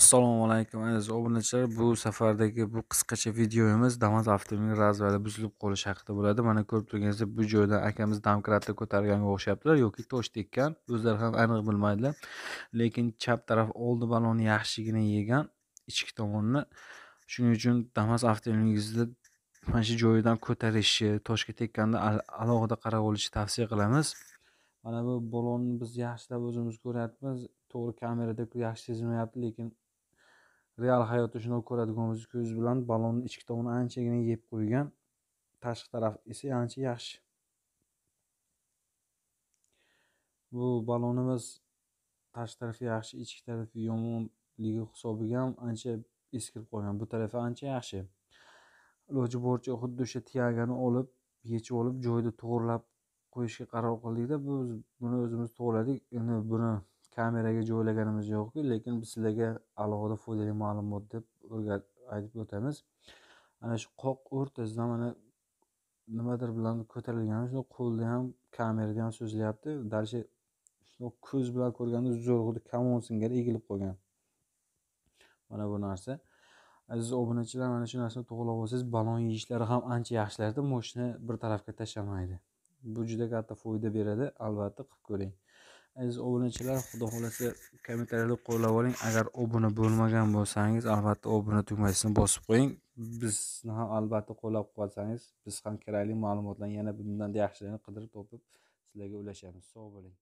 assalomu alaykum aziz obunachilar bu safardagi bu qisqacha videomiz damas avtomobil razvali buzilib qolishi haqida bo'ladi mana ko'rib turganingizdek bu joydan akamiz domkratni ko'targanga o'xshayaptilar yoki tosh tekkan o'zlari ham aniq bilmaydilar lekin chap taraf oldi baloni yaxshigina yegan ichki tomonni shuning uchun damas avtomobilingizni mana shu joyidan ko'tarishi toshga tekkanda alohida qarab olishni tavsiya qilamiz mana bu balonni biz yaxshilab o'zimiz ko'ryapmiz to'g'ri kamerada yaxshi sezmayapti lekin real hayotda shundoq ko'radiganmiz ko'z bilan balonni ichki tomoni anchagina yeb qo'ygan tashqi taraf esa ancha yaxshi bu balonimiz tashqi tarafi yaxshi ichki tarafi yomonligi hisobiga ham ancha eskirib qolgan bu tarafi ancha yaxshi iloji boricha xuddi o'sha tiyagani olib yechib olib joyida to'g'irlab qo'yishga qaror qildikda biz buni o'zimiz to'g'irladik endi buni kameraga joylaganimiz yo'qku lekin biz sizlarga alohida foydali ma'lumot deb aytib o'tamiz ana shu qoq o'rtasidan mana nimadir bilan ko'tarilgan shu qo'lda ham kamerada ham so'zilyapti дальше ko'z bilan ko'rganda zo'r xuddi kamon singari egilib qolgan mana bu narsa aziz obunachilar mana shu narsani to'g'irlab olsangiz balon yeyishlari ham ancha yaxshilarda moshina bir tarafga tashlamaydi bu juda katta foyda beradi albatta qilib ko'ring aziz obunachilar xudo xohlasa kommentariyalar qo'llab oling agar obuna bo'lmagan bo'lsangiz albatta obuna tugmasini bosib qo'ying bizni ham albatta qo'llab quvvatlasangiz biz ham kerakli ma'lumotlarni yana bundan yaxshilarini qidirib topib sizlarga ulashamiz sog' bo'ling